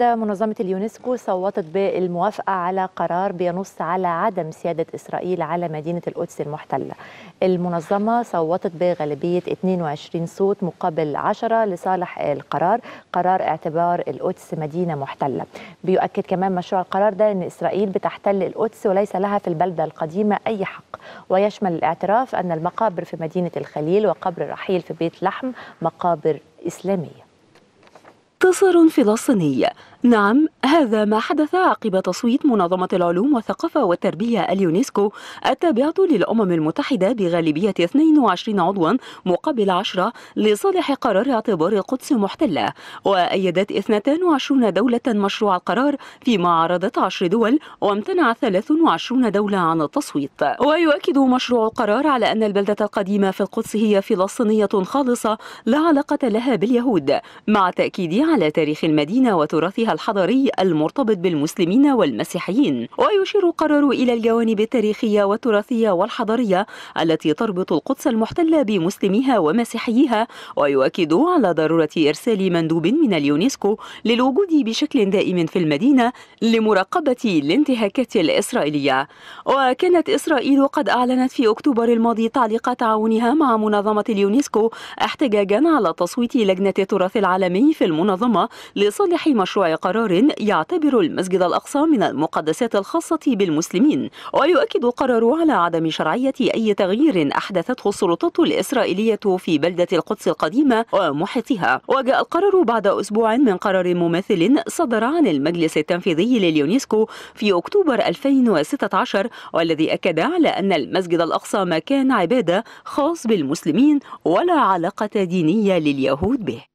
منظمة اليونسكو صوتت بالموافقة على قرار بينص على عدم سيادة إسرائيل على مدينة القدس المحتلة المنظمة صوتت بغالبية 22 صوت مقابل 10 لصالح القرار قرار اعتبار القدس مدينة محتلة بيؤكد كمان مشروع القرار ده أن إسرائيل بتحتل القدس وليس لها في البلدة القديمة أي حق ويشمل الاعتراف أن المقابر في مدينة الخليل وقبر رحيل في بيت لحم مقابر إسلامية مختصر فلسطيني نعم هذا ما حدث عقب تصويت منظمة العلوم والثقافة والتربية اليونسكو التابعة للأمم المتحدة بغالبية 22 عضوا مقابل 10 لصالح قرار اعتبار القدس محتلة وأيدت 22 دولة مشروع القرار فيما عارضت 10 دول وامتنع 23 دولة عن التصويت ويؤكد مشروع القرار على أن البلدة القديمة في القدس هي فلسطينية خالصة لا علاقة لها باليهود مع تأكيد على تاريخ المدينة وتراثها الحضاري المرتبط بالمسلمين والمسيحيين ويشير قرار إلى الجوانب التاريخية والتراثية والحضارية التي تربط القدس المحتلة بمسلميها ومسيحيها ويؤكد على ضرورة إرسال مندوب من اليونسكو للوجود بشكل دائم في المدينة لمراقبة الانتهاكات الإسرائيلية وكانت إسرائيل قد أعلنت في أكتوبر الماضي تعليق تعاونها مع منظمة اليونسكو احتجاجا على تصويت لجنة التراث العالمي في المنظمة المنظمة لصالح مشروع قرار يعتبر المسجد الأقصى من المقدسات الخاصة بالمسلمين ويؤكد القرار على عدم شرعية أي تغيير أحدثته السلطات الإسرائيلية في بلدة القدس القديمة ومحيطها وجاء القرار بعد أسبوع من قرار مماثل صدر عن المجلس التنفيذي لليونسكو في أكتوبر 2016 والذي أكد على أن المسجد الأقصى مكان عبادة خاص بالمسلمين ولا علاقة دينية لليهود به